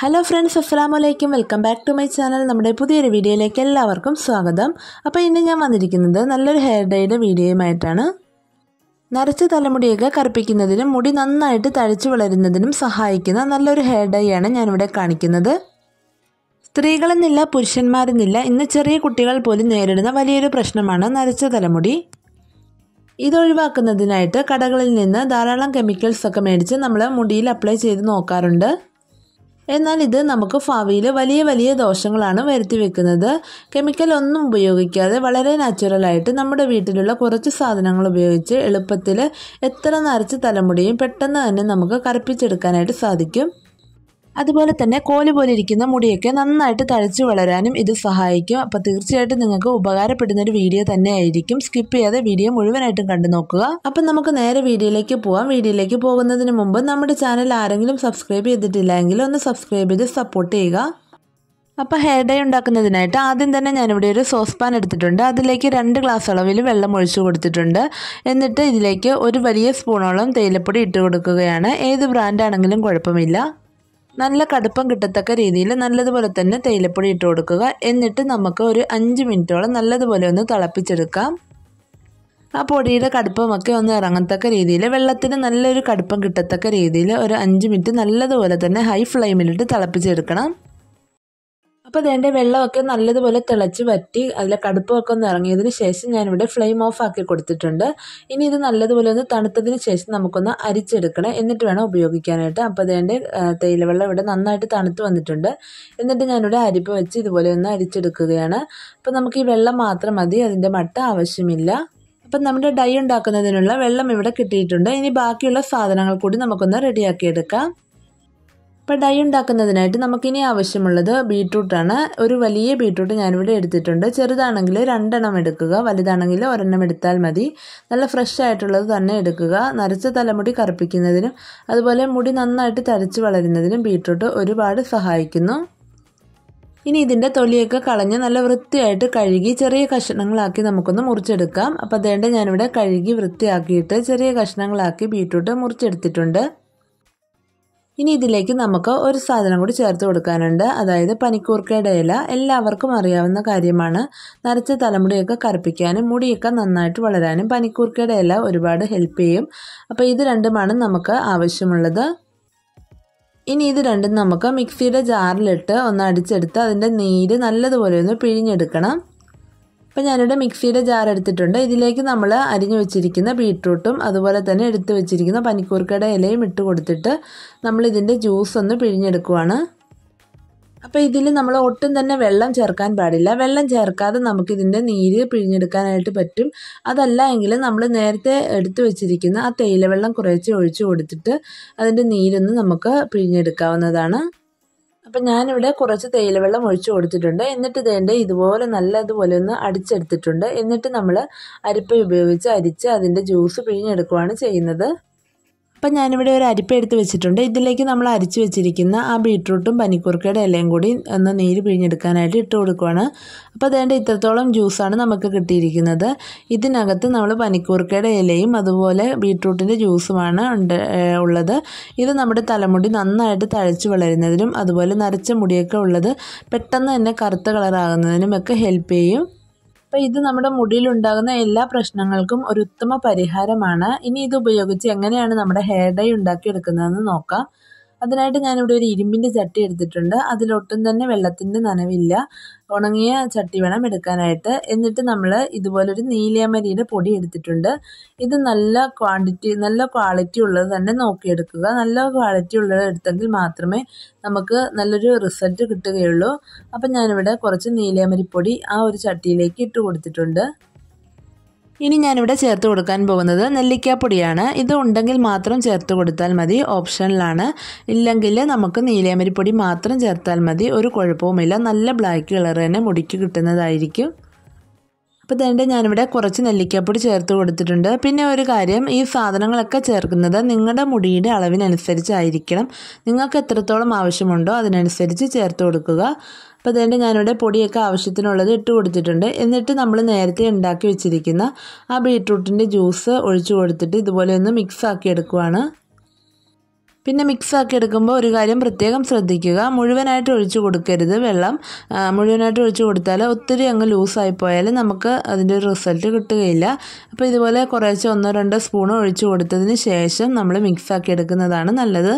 hello friends അസ്സാം വലൈക്കും welcome back to my channel നമ്മുടെ പുതിയൊരു വീഡിയോയിലേക്ക് എല്ലാവർക്കും സ്വാഗതം അപ്പോൾ ഇന്ന് ഞാൻ വന്നിരിക്കുന്നത് നല്ലൊരു ഹെയർ ഡേയുടെ വീഡിയോയുമായിട്ടാണ് നരച്ച തലമുടിയൊക്കെ കറുപ്പിക്കുന്നതിനും മുടി നന്നായിട്ട് തഴച്ചു വളരുന്നതിനും സഹായിക്കുന്ന നല്ലൊരു ഹെയർ ഡേയാണ് ഞാനിവിടെ കാണിക്കുന്നത് സ്ത്രീകളെന്നില്ല പുരുഷന്മാരെന്നില്ല ഇന്ന് ചെറിയ കുട്ടികൾ പോലും നേരിടുന്ന വലിയൊരു പ്രശ്നമാണ് നരച്ച തലമുടി ഇതൊഴിവാക്കുന്നതിനായിട്ട് കടകളിൽ നിന്ന് ധാരാളം കെമിക്കൽസ് ഒക്കെ മേടിച്ച് നമ്മൾ മുടിയിൽ അപ്ലൈ ചെയ്ത് നോക്കാറുണ്ട് എന്നാൽ ഇത് നമുക്ക് ഭാവിയിൽ വലിയ വലിയ ദോഷങ്ങളാണ് വരുത്തി വെക്കുന്നത് കെമിക്കൽ ഒന്നും ഉപയോഗിക്കാതെ വളരെ നാച്ചുറലായിട്ട് നമ്മുടെ വീട്ടിലുള്ള കുറച്ച് സാധനങ്ങൾ ഉപയോഗിച്ച് എളുപ്പത്തിൽ എത്ര നരച്ച തലമുടിയും പെട്ടെന്ന് തന്നെ നമുക്ക് കറുപ്പിച്ചെടുക്കാനായിട്ട് സാധിക്കും അതുപോലെ തന്നെ കോല് പോലെ ഇരിക്കുന്ന മുടിയൊക്കെ നന്നായിട്ട് തഴച്ചു വളരാനും ഇത് സഹായിക്കും അപ്പോൾ തീർച്ചയായിട്ടും നിങ്ങൾക്ക് ഉപകാരപ്പെടുന്ന ഒരു വീഡിയോ തന്നെയായിരിക്കും സ്കിപ്പ് ചെയ്യാതെ വീഡിയോ മുഴുവനായിട്ടും കണ്ടു നോക്കുക അപ്പം നമുക്ക് നേരെ വീഡിയോയിലേക്ക് പോവാം വീഡിയോയിലേക്ക് പോകുന്നതിന് മുമ്പ് നമ്മുടെ ചാനൽ ആരെങ്കിലും സബ്സ്ക്രൈബ് ചെയ്തിട്ടില്ലെങ്കിൽ ഒന്ന് സബ്സ്ക്രൈബ് ചെയ്ത് സപ്പോർട്ട് ചെയ്യുക അപ്പോൾ ഹെയർ ഡൈ ഉണ്ടാക്കുന്നതിനായിട്ട് ആദ്യം തന്നെ ഞാനിവിടെ ഒരു സോസ് പാൻ എടുത്തിട്ടുണ്ട് അതിലേക്ക് രണ്ട് ഗ്ലാസ് അളവിൽ വെള്ളം ഒഴിച്ചു കൊടുത്തിട്ടുണ്ട് എന്നിട്ട് ഇതിലേക്ക് ഒരു വലിയ സ്പൂണോളം തേയിലപ്പൊടി ഇട്ട് കൊടുക്കുകയാണ് ഏത് ബ്രാൻഡാണെങ്കിലും കുഴപ്പമില്ല നല്ല കടുപ്പം കിട്ടത്തക്ക രീതിയിൽ നല്ലതുപോലെ തന്നെ തേയിലപ്പൊടി ഇട്ട് കൊടുക്കുക എന്നിട്ട് നമുക്ക് ഒരു അഞ്ച് മിനിറ്റോളം നല്ലതുപോലെ ഒന്ന് തിളപ്പിച്ചെടുക്കാം ആ പൊടിയുടെ കടുപ്പമൊക്കെ ഒന്ന് ഇറങ്ങത്തക്ക രീതിയിൽ വെള്ളത്തിന് നല്ലൊരു കടുപ്പം കിട്ടത്തക്ക രീതിയിൽ ഒരു അഞ്ച് മിനിറ്റ് നല്ലതുപോലെ തന്നെ ഹൈ ഫ്ലെയിമിലിട്ട് തിളപ്പിച്ചെടുക്കണം അപ്പോൾ അതിൻ്റെ വെള്ളമൊക്കെ നല്ലതുപോലെ തിളച്ച് വറ്റി അതിലെ കടുപ്പമൊക്കെ ഒന്ന് ഇറങ്ങിയതിന് ശേഷം ഞാനിവിടെ ഫ്ലെയിം ഓഫ് ആക്കി കൊടുത്തിട്ടുണ്ട് ഇനി ഇത് നല്ലതുപോലെ ഒന്ന് തണുത്തതിന് ശേഷം നമുക്കൊന്ന് അരിച്ചെടുക്കണം എന്നിട്ട് വേണം ഉപയോഗിക്കാനായിട്ട് അപ്പോൾ അതിൻ്റെ തേയിലവെള്ളം ഇവിടെ നന്നായിട്ട് തണുത്ത് വന്നിട്ടുണ്ട് എന്നിട്ട് ഞാനിവിടെ അരിപ്പ് വെച്ച് ഇതുപോലെ ഒന്ന് അരിച്ചെടുക്കുകയാണ് അപ്പോൾ നമുക്ക് ഈ വെള്ളം മാത്രം മതി അതിൻ്റെ മട്ട ആവശ്യമില്ല അപ്പം നമ്മുടെ ഡൈ ഉണ്ടാക്കുന്നതിനുള്ള വെള്ളം ഇവിടെ കിട്ടിയിട്ടുണ്ട് ഇനി ബാക്കിയുള്ള സാധനങ്ങൾ കൂടി നമുക്കൊന്ന് റെഡിയാക്കിയെടുക്കാം അപ്പോൾ ഡൈ ഉണ്ടാക്കുന്നതിനായിട്ട് നമുക്കിനി ആവശ്യമുള്ളത് ബീട്രൂട്ടാണ് ഒരു വലിയ ബീട്രൂട്ട് ഞാനിവിടെ എടുത്തിട്ടുണ്ട് ചെറുതാണെങ്കിൽ രണ്ടെണ്ണം എടുക്കുക വലുതാണെങ്കിൽ ഒരെണ്ണം എടുത്താൽ മതി നല്ല ഫ്രഷ് ആയിട്ടുള്ളത് തന്നെ എടുക്കുക നരച്ച തലമുടി കറുപ്പിക്കുന്നതിനും അതുപോലെ മുടി നന്നായിട്ട് തരച്ച് വളരുന്നതിനും ബീട്രൂട്ട് ഒരുപാട് സഹായിക്കുന്നു ഇനി ഇതിൻ്റെ തൊലിയൊക്കെ കളഞ്ഞ് നല്ല വൃത്തിയായിട്ട് കഴുകി ചെറിയ കഷ്ണങ്ങളാക്കി നമുക്കൊന്ന് മുറിച്ചെടുക്കാം അപ്പോൾ അതേണ്ട ഞാനിവിടെ കഴുകി വൃത്തിയാക്കിയിട്ട് ചെറിയ കഷ്ണങ്ങളാക്കി ബീട്രൂട്ട് മുറിച്ചെടുത്തിട്ടുണ്ട് ഇനി ഇതിലേക്ക് നമുക്ക് ഒരു സാധനം കൂടി ചേർത്ത് കൊടുക്കാനുണ്ട് അതായത് പനിക്കൂർക്കയുടെ ഇല എല്ലാവർക്കും അറിയാവുന്ന കാര്യമാണ് നരച്ച തലമുടിയൊക്കെ കറുപ്പിക്കാനും മുടിയൊക്കെ നന്നായിട്ട് വളരാനും പനിക്കൂർക്കയുടെ ഇല ഒരുപാട് ഹെൽപ്പ് ചെയ്യും അപ്പോൾ ഇത് രണ്ടുമാണ് നമുക്ക് ആവശ്യമുള്ളത് ഇനി ഇത് രണ്ടും നമുക്ക് മിക്സിയുടെ ജാറിലിട്ട് ഒന്ന് അടിച്ചെടുത്ത് അതിൻ്റെ നീര് നല്ലതുപോലെ ഒന്ന് പിഴിഞ്ഞെടുക്കണം അപ്പോൾ ഞാനിവിടെ മിക്സിയുടെ ജാർ എടുത്തിട്ടുണ്ട് ഇതിലേക്ക് നമ്മൾ അരിഞ്ഞു വെച്ചിരിക്കുന്ന ബീട്രൂട്ടും അതുപോലെ തന്നെ എടുത്തു വെച്ചിരിക്കുന്ന പനിക്കൂർക്കയുടെ ഇലയും ഇട്ട് കൊടുത്തിട്ട് നമ്മൾ ഇതിൻ്റെ ജ്യൂസ് ഒന്ന് പിഴിഞ്ഞെടുക്കുവാണ് അപ്പോൾ ഇതിൽ നമ്മൾ ഒട്ടും തന്നെ വെള്ളം ചേർക്കാൻ പാടില്ല വെള്ളം ചേർക്കാതെ നമുക്കിതിൻ്റെ നീര് പിഴിഞ്ഞെടുക്കാനായിട്ട് പറ്റും അതല്ല എങ്കിൽ നമ്മൾ നേരത്തെ എടുത്തു വെച്ചിരിക്കുന്ന ആ തേയില വെള്ളം കുറേച്ച് ഒഴിച്ചു കൊടുത്തിട്ട് അതിൻ്റെ നീരൊന്ന് നമുക്ക് പിഴിഞ്ഞെടുക്കാവുന്നതാണ് അപ്പം ഞാനിവിടെ കുറച്ച് തേയിലവെള്ളം ഒഴിച്ചു കൊടുത്തിട്ടുണ്ട് എന്നിട്ട് ഇതേണ്ട ഇതുപോലെ നല്ലതുപോലെ ഒന്ന് അടിച്ചെടുത്തിട്ടുണ്ട് എന്നിട്ട് നമ്മൾ അരിപ്പ ഉപയോഗിച്ച് അരിച്ച് അതിൻ്റെ ജ്യൂസ് പിഴിഞ്ഞെടുക്കുകയാണ് ചെയ്യുന്നത് അപ്പം ഞാനിവിടെ ഒരു അരിപ്പ എടുത്ത് വെച്ചിട്ടുണ്ട് ഇതിലേക്ക് നമ്മൾ അരിച്ച് വെച്ചിരിക്കുന്ന ആ ബീട്രൂട്ടും പനിക്കൂർക്കയുടെ ഇലയും കൂടി ഒന്ന് നീര് പിഴിഞ്ഞെടുക്കാനായിട്ട് ഇട്ട് കൊടുക്കുകയാണ് അപ്പോൾ അതേണ്ട ഇത്രത്തോളം ജ്യൂസാണ് നമുക്ക് കിട്ടിയിരിക്കുന്നത് ഇതിനകത്ത് നമ്മൾ പനിക്കൂർക്കയുടെ ഇലയും അതുപോലെ ബീട്രൂട്ടിൻ്റെ ജ്യൂസുമാണ് ഉണ്ട് ഉള്ളത് ഇത് നമ്മുടെ തലമുടി നന്നായിട്ട് തഴച്ച് വളരുന്നതിനും അതുപോലെ നരച്ച മുടിയൊക്കെ ഉള്ളത് പെട്ടെന്ന് തന്നെ കറുത്ത കളറാകുന്നതിനും ഒക്കെ ഹെൽപ്പ് ചെയ്യും അപ്പൊ ഇത് നമ്മുടെ മുടിയിൽ ഉണ്ടാകുന്ന എല്ലാ പ്രശ്നങ്ങൾക്കും ഒരു ഉത്തമ പരിഹാരമാണ് ഇനി ഇത് ഉപയോഗിച്ച് എങ്ങനെയാണ് നമ്മുടെ ഹെയർ ഡൈ ഉണ്ടാക്കി എടുക്കുന്നതെന്ന് നോക്കാം അതിനായിട്ട് ഞാനിവിടെ ഒരു ഇരുമ്പിൻ്റെ ചട്ടി എടുത്തിട്ടുണ്ട് അതിലൊട്ടും തന്നെ വെള്ളത്തിൻ്റെ നനവില്ല ഉണങ്ങിയ ചട്ടി വേണം എടുക്കാനായിട്ട് എന്നിട്ട് നമ്മൾ ഇതുപോലൊരു നീലയമരിയുടെ പൊടി എടുത്തിട്ടുണ്ട് ഇത് നല്ല ക്വാണ്ടിറ്റി നല്ല ക്വാളിറ്റി ഉള്ളത് തന്നെ നോക്കിയെടുക്കുക നല്ല ക്വാളിറ്റി ഉള്ളത് എടുത്തെങ്കിൽ മാത്രമേ നമുക്ക് നല്ലൊരു റിസൾട്ട് കിട്ടുകയുള്ളൂ അപ്പം ഞാനിവിടെ കുറച്ച് നീലയമരിപ്പൊടി ആ ഒരു ചട്ടിയിലേക്ക് ഇട്ട് കൊടുത്തിട്ടുണ്ട് ഇനി ഞാനിവിടെ ചേർത്ത് കൊടുക്കാൻ പോകുന്നത് നെല്ലിക്കാപ്പൊടിയാണ് ഇത് ഉണ്ടെങ്കിൽ മാത്രം ചേർത്ത് കൊടുത്താൽ മതി ഓപ്ഷനിലാണ് ഇല്ലെങ്കിൽ നമുക്ക് നീലയമരിപ്പൊടി മാത്രം ചേർത്താൽ മതി ഒരു കുഴപ്പവുമില്ല നല്ല ബ്ലാക്ക് കളർ തന്നെ മുടിക്ക് കിട്ടുന്നതായിരിക്കും അപ്പോൾ തന്നെ ഞാനിവിടെ കുറച്ച് നെല്ലിക്കപ്പൊടി ചേർത്ത് കൊടുത്തിട്ടുണ്ട് പിന്നെ ഒരു കാര്യം ഈ സാധനങ്ങളൊക്കെ ചേർക്കുന്നത് നിങ്ങളുടെ മുടിയുടെ അളവിനനുസരിച്ചായിരിക്കണം നിങ്ങൾക്ക് എത്രത്തോളം ആവശ്യമുണ്ടോ അതിനനുസരിച്ച് ചേർത്ത് കൊടുക്കുക അപ്പോൾ അതുകൊണ്ട് ഞാനിവിടെ പൊടിയൊക്കെ ആവശ്യത്തിനുള്ളത് ഇട്ട് കൊടുത്തിട്ടുണ്ട് എന്നിട്ട് നമ്മൾ നേരത്തെ ഉണ്ടാക്കി വെച്ചിരിക്കുന്ന ആ ബീട്രൂട്ടിൻ്റെ ജ്യൂസ് ഒഴിച്ചു കൊടുത്തിട്ട് ഇതുപോലെ ഒന്ന് മിക്സ് ആക്കി എടുക്കുവാണ് പിന്നെ മിക്സാക്കി എടുക്കുമ്പോൾ ഒരു കാര്യം പ്രത്യേകം ശ്രദ്ധിക്കുക മുഴുവനായിട്ട് ഒഴിച്ചു കൊടുക്കരുത് വെള്ളം മുഴുവനായിട്ട് ഒഴിച്ചു കൊടുത്താൽ ഒത്തിരി അങ്ങ് ലൂസായി പോയാൽ നമുക്ക് അതിൻ്റെ ഒരു റിസൾട്ട് കിട്ടുകയില്ല അപ്പോൾ ഇതുപോലെ കുറേശ്ശെ ഒന്നോ രണ്ടോ സ്പൂൺ ഒഴിച്ചു കൊടുത്തതിന് ശേഷം നമ്മൾ മിക്സാക്കി എടുക്കുന്നതാണ് നല്ലത്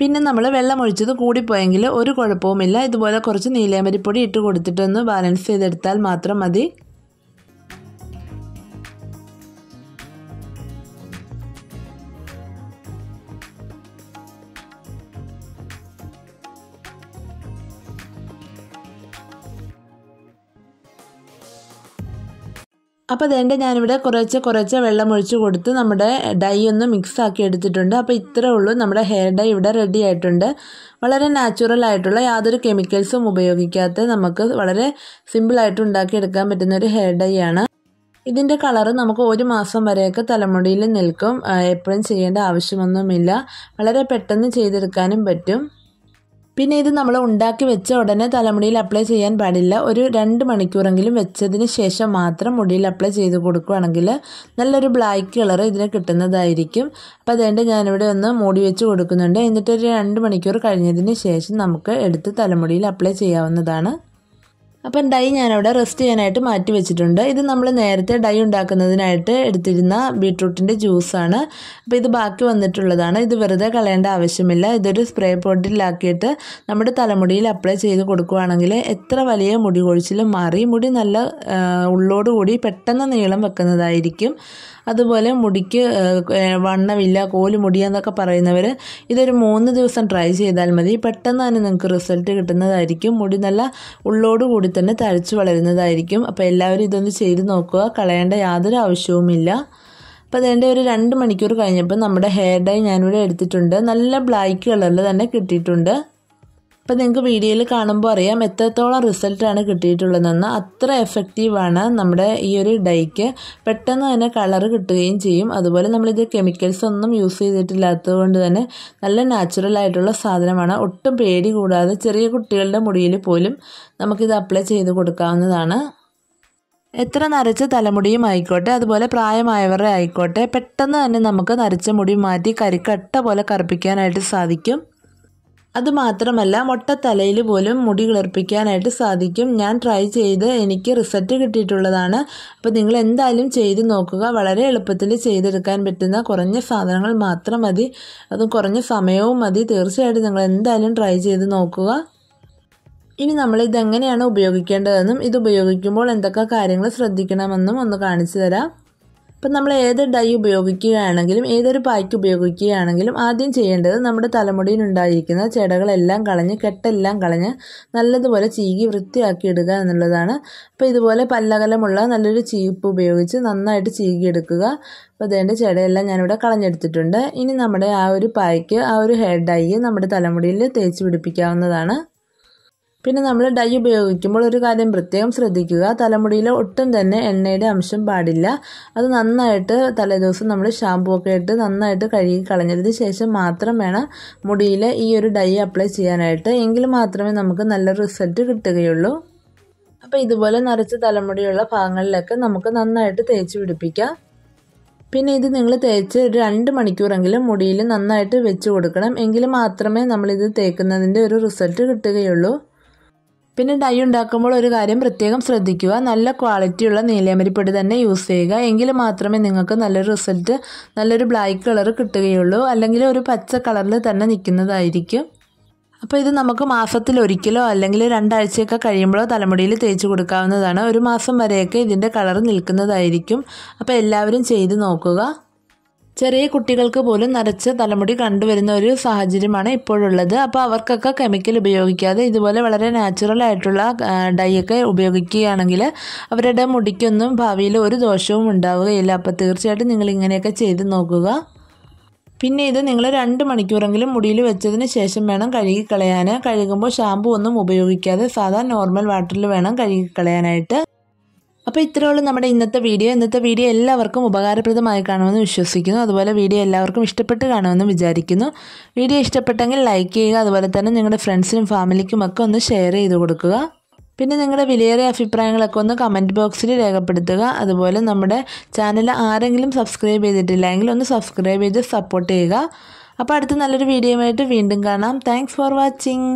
പിന്നെ നമ്മൾ വെള്ളം ഒഴിച്ചത് കൂടിപ്പോയെങ്കിൽ ഒരു കുഴപ്പവുമില്ല ഇതുപോലെ കുറച്ച് നീലയമരിപ്പൊടി ഇട്ട് കൊടുത്തിട്ടൊന്ന് ബാലൻസ് ചെയ്തെടുത്താൽ മാത്രം മതി അപ്പോൾ അതിൻ്റെ ഞാനിവിടെ കുറച്ച് കുറച്ച് വെള്ളം ഒഴിച്ച് കൊടുത്ത് നമ്മുടെ ഡൈ ഒന്ന് മിക്സ് ആക്കി എടുത്തിട്ടുണ്ട് അപ്പോൾ ഇത്രേ ഉള്ളൂ നമ്മുടെ ഹെയർ ഡൈ ഇവിടെ റെഡി ആയിട്ടുണ്ട് വളരെ നാച്ചുറൽ ആയിട്ടുള്ള യാതൊരു കെമിക്കൽസും ഉപയോഗിക്കാത്ത നമുക്ക് വളരെ സിമ്പിളായിട്ട് ഉണ്ടാക്കിയെടുക്കാൻ പറ്റുന്ന ഒരു ഹെയർ ഡൈ ആണ് ഇതിൻ്റെ കളറ് നമുക്ക് ഒരു മാസം വരെയൊക്കെ തലമുടിയിൽ നിൽക്കും എപ്പോഴും ചെയ്യേണ്ട ആവശ്യമൊന്നുമില്ല വളരെ പെട്ടെന്ന് ചെയ്തെടുക്കാനും പറ്റും പിന്നെ ഇത് നമ്മൾ ഉണ്ടാക്കി വെച്ച ഉടനെ തലമുടിയിൽ അപ്ലൈ ചെയ്യാൻ പാടില്ല ഒരു രണ്ട് മണിക്കൂറെങ്കിലും വെച്ചതിന് ശേഷം മാത്രം മുടിയിൽ അപ്ലൈ ചെയ്ത് കൊടുക്കുകയാണെങ്കിൽ നല്ലൊരു ബ്ലാക്ക് കളർ ഇതിന് കിട്ടുന്നതായിരിക്കും അപ്പോൾ അതുകൊണ്ട് ഞാനിവിടെ ഒന്ന് മൂടി വെച്ച് കൊടുക്കുന്നുണ്ട് എന്നിട്ടൊരു രണ്ട് മണിക്കൂർ കഴിഞ്ഞതിന് ശേഷം നമുക്ക് എടുത്ത് തലമുടിയിൽ അപ്ലൈ ചെയ്യാവുന്നതാണ് അപ്പം ഡൈ ഞാനവിടെ റെസ്റ്റ് ചെയ്യാനായിട്ട് മാറ്റി വെച്ചിട്ടുണ്ട് ഇത് നമ്മൾ നേരത്തെ ഡൈ ഉണ്ടാക്കുന്നതിനായിട്ട് എടുത്തിരുന്ന ബീട്രൂട്ടിൻ്റെ ജ്യൂസാണ് അപ്പോൾ ഇത് ബാക്കി വന്നിട്ടുള്ളതാണ് ഇത് വെറുതെ കളയേണ്ട ആവശ്യമില്ല ഇതൊരു സ്പ്രേ പോട്ടിലാക്കിയിട്ട് നമ്മുടെ തലമുടിയിൽ അപ്ലൈ ചെയ്ത് കൊടുക്കുകയാണെങ്കിൽ എത്ര വലിയ മുടി കൊഴിച്ചിലും മാറി മുടി നല്ല ഉള്ളോടുകൂടി പെട്ടെന്ന് നീളം വെക്കുന്നതായിരിക്കും അതുപോലെ മുടിക്ക് വണ്ണമില്ല കോലുമുടി മുടിയെന്നൊക്കെ പറയുന്നവർ ഇതൊരു മൂന്ന് ദിവസം ട്രൈ ചെയ്താൽ മതി പെട്ടെന്ന് തന്നെ നിങ്ങൾക്ക് റിസൾട്ട് കിട്ടുന്നതായിരിക്കും മുടി നല്ല ഉള്ളോടുകൂടി തന്നെ തഴച്ചു വളരുന്നതായിരിക്കും അപ്പോൾ എല്ലാവരും ഇതൊന്ന് ചെയ്ത് നോക്കുക കളയേണ്ട യാതൊരു ആവശ്യവുമില്ല അപ്പോൾ അതിൻ്റെ ഒരു രണ്ട് മണിക്കൂർ കഴിഞ്ഞപ്പോൾ നമ്മുടെ ഹെയർ ഡൈ ഞാനിവിടെ എടുത്തിട്ടുണ്ട് നല്ല ബ്ലാക്ക് കളറിൽ തന്നെ കിട്ടിയിട്ടുണ്ട് അപ്പം നിങ്ങൾക്ക് വീഡിയോയിൽ കാണുമ്പോൾ അറിയാം എത്രത്തോളം റിസൾട്ടാണ് കിട്ടിയിട്ടുള്ളതെന്ന് അത്ര എഫക്റ്റീവാണ് നമ്മുടെ ഈ ഒരു ഡൈക്ക് പെട്ടെന്ന് തന്നെ കളർ കിട്ടുകയും ചെയ്യും അതുപോലെ നമ്മളിത് കെമിക്കൽസ് ഒന്നും യൂസ് ചെയ്തിട്ടില്ലാത്തത് കൊണ്ട് തന്നെ നല്ല നാച്ചുറൽ ആയിട്ടുള്ള സാധനമാണ് ഒട്ടും പേടി കൂടാതെ ചെറിയ കുട്ടികളുടെ മുടിയിൽ പോലും നമുക്കിത് അപ്ലൈ ചെയ്ത് കൊടുക്കാവുന്നതാണ് എത്ര നരച്ച തലമുടിയും ആയിക്കോട്ടെ അതുപോലെ പ്രായമായവരുടെ ആയിക്കോട്ടെ പെട്ടെന്ന് തന്നെ നമുക്ക് നരച്ച മുടി മാറ്റി കരിക്കട്ട പോലെ കറുപ്പിക്കാനായിട്ട് സാധിക്കും അതുമാത്രമല്ല തലയിൽ പോലും മുടി കിളർപ്പിക്കാനായിട്ട് സാധിക്കും ഞാൻ ട്രൈ ചെയ്ത് എനിക്ക് റിസൾട്ട് കിട്ടിയിട്ടുള്ളതാണ് അപ്പോൾ നിങ്ങൾ എന്തായാലും ചെയ്ത് നോക്കുക വളരെ എളുപ്പത്തിൽ ചെയ്തെടുക്കാൻ പറ്റുന്ന കുറഞ്ഞ സാധനങ്ങൾ മാത്രം മതി അതും കുറഞ്ഞ സമയവും മതി തീർച്ചയായിട്ടും നിങ്ങൾ എന്തായാലും ട്രൈ ചെയ്ത് നോക്കുക ഇനി നമ്മൾ ഇതെങ്ങനെയാണ് ഉപയോഗിക്കേണ്ടതെന്നും ഇത് ഉപയോഗിക്കുമ്പോൾ എന്തൊക്കെ കാര്യങ്ങൾ ശ്രദ്ധിക്കണമെന്നും ഒന്ന് കാണിച്ചു തരാം ഇപ്പം നമ്മൾ ഏത് ഡൈ ഉപയോഗിക്കുകയാണെങ്കിലും ഏതൊരു പായ്ക്ക് ഉപയോഗിക്കുകയാണെങ്കിലും ആദ്യം ചെയ്യേണ്ടത് നമ്മുടെ തലമുടിയിലുണ്ടായിരിക്കുന്ന ചെടകളെല്ലാം കളഞ്ഞ് കെട്ടെല്ലാം കളഞ്ഞ് നല്ലതുപോലെ ചീകി വൃത്തിയാക്കി ഇടുക എന്നുള്ളതാണ് അപ്പോൾ ഇതുപോലെ പല്ലകലമുള്ള നല്ലൊരു ചീപ്പ് ഉപയോഗിച്ച് നന്നായിട്ട് ചീകി എടുക്കുക അപ്പോൾ അതിൻ്റെ ചെടയെല്ലാം ഞാനിവിടെ കളഞ്ഞെടുത്തിട്ടുണ്ട് ഇനി നമ്മുടെ ആ ഒരു പായ്ക്ക് ആ ഒരു ഹെയർ ഡൈ നമ്മുടെ തലമുടിയിൽ തേച്ച് പിടിപ്പിക്കാവുന്നതാണ് പിന്നെ നമ്മൾ ഡൈ ഉപയോഗിക്കുമ്പോൾ ഒരു കാര്യം പ്രത്യേകം ശ്രദ്ധിക്കുക തലമുടിയിൽ ഒട്ടും തന്നെ എണ്ണയുടെ അംശം പാടില്ല അത് നന്നായിട്ട് തലേദിവസം നമ്മൾ ഷാമ്പൂ ഒക്കെ ഇട്ട് നന്നായിട്ട് കഴുകി കളഞ്ഞതിന് ശേഷം മാത്രം വേണം മുടിയിൽ ഈ ഒരു ഡൈ അപ്ലൈ ചെയ്യാനായിട്ട് എങ്കിൽ മാത്രമേ നമുക്ക് നല്ല റിസൾട്ട് കിട്ടുകയുള്ളൂ അപ്പോൾ ഇതുപോലെ നരച്ച തലമുടിയുള്ള ഭാഗങ്ങളിലൊക്കെ നമുക്ക് നന്നായിട്ട് തേച്ച് പിടിപ്പിക്കാം പിന്നെ ഇത് നിങ്ങൾ തേച്ച് ഒരു രണ്ട് മണിക്കൂറെങ്കിലും മുടിയിൽ നന്നായിട്ട് വെച്ച് കൊടുക്കണം എങ്കിൽ മാത്രമേ നമ്മളിത് തേക്കുന്നതിൻ്റെ ഒരു റിസൾട്ട് കിട്ടുകയുള്ളൂ പിന്നെ ഡൈ ഉണ്ടാക്കുമ്പോൾ ഒരു കാര്യം പ്രത്യേകം ശ്രദ്ധിക്കുക നല്ല ക്വാളിറ്റിയുള്ള നീലയമരിപ്പൊടി തന്നെ യൂസ് ചെയ്യുക എങ്കിൽ മാത്രമേ നിങ്ങൾക്ക് നല്ലൊരു റിസൾട്ട് നല്ലൊരു ബ്ലാക്ക് കളർ കിട്ടുകയുള്ളൂ അല്ലെങ്കിൽ ഒരു പച്ച കളറിൽ തന്നെ നിൽക്കുന്നതായിരിക്കും അപ്പോൾ ഇത് നമുക്ക് മാസത്തിൽ ഒരിക്കലോ അല്ലെങ്കിൽ രണ്ടാഴ്ചയൊക്കെ കഴിയുമ്പോഴോ തലമുടിയിൽ തേച്ച് കൊടുക്കാവുന്നതാണ് ഒരു മാസം വരെയൊക്കെ ഇതിൻ്റെ കളർ നിൽക്കുന്നതായിരിക്കും അപ്പോൾ എല്ലാവരും ചെയ്ത് നോക്കുക ചെറിയ കുട്ടികൾക്ക് പോലും നരച്ച തലമുടി കണ്ടുവരുന്ന ഒരു സാഹചര്യമാണ് ഇപ്പോഴുള്ളത് അപ്പോൾ അവർക്കൊക്കെ കെമിക്കൽ ഉപയോഗിക്കാതെ ഇതുപോലെ വളരെ നാച്ചുറൽ ആയിട്ടുള്ള ഡൈയൊക്കെ ഉപയോഗിക്കുകയാണെങ്കിൽ അവരുടെ മുടിക്കൊന്നും ഭാവിയിൽ ഒരു ദോഷവും ഉണ്ടാവുകയില്ല അപ്പോൾ തീർച്ചയായിട്ടും നിങ്ങൾ ഇങ്ങനെയൊക്കെ ചെയ്ത് നോക്കുക പിന്നെ ഇത് നിങ്ങൾ രണ്ട് മണിക്കൂറെങ്കിലും മുടിയിൽ വെച്ചതിന് ശേഷം വേണം കഴുകി കളയാൻ കഴുകുമ്പോൾ ഷാമ്പു ഒന്നും ഉപയോഗിക്കാതെ സാധാ നോർമൽ വാട്ടറിൽ വേണം കഴുകി കളയാനായിട്ട് അപ്പോൾ ഇത്രയുള്ള നമ്മുടെ ഇന്നത്തെ വീഡിയോ ഇന്നത്തെ വീഡിയോ എല്ലാവർക്കും ഉപകാരപ്രദമായി കാണുമെന്ന് വിശ്വസിക്കുന്നു അതുപോലെ വീഡിയോ എല്ലാവർക്കും ഇഷ്ടപ്പെട്ട് കാണുമെന്ന് വിചാരിക്കുന്നു വീഡിയോ ഇഷ്ടപ്പെട്ടെങ്കിൽ ലൈക്ക് ചെയ്യുക അതുപോലെ തന്നെ നിങ്ങളുടെ ഫ്രണ്ട്സിനും ഫാമിലിക്കും ഒക്കെ ഒന്ന് ഷെയർ ചെയ്ത് കൊടുക്കുക പിന്നെ നിങ്ങളുടെ വിലയേറിയ അഭിപ്രായങ്ങളൊക്കെ ഒന്ന് കമൻറ്റ് ബോക്സിൽ രേഖപ്പെടുത്തുക അതുപോലെ നമ്മുടെ ചാനൽ ആരെങ്കിലും സബ്സ്ക്രൈബ് ചെയ്തിട്ടില്ലെങ്കിൽ ഒന്ന് സബ്സ്ക്രൈബ് ചെയ്ത് സപ്പോർട്ട് ചെയ്യുക അപ്പോൾ അടുത്ത നല്ലൊരു വീഡിയോയുമായിട്ട് വീണ്ടും കാണാം താങ്ക്സ് ഫോർ വാച്ചിങ്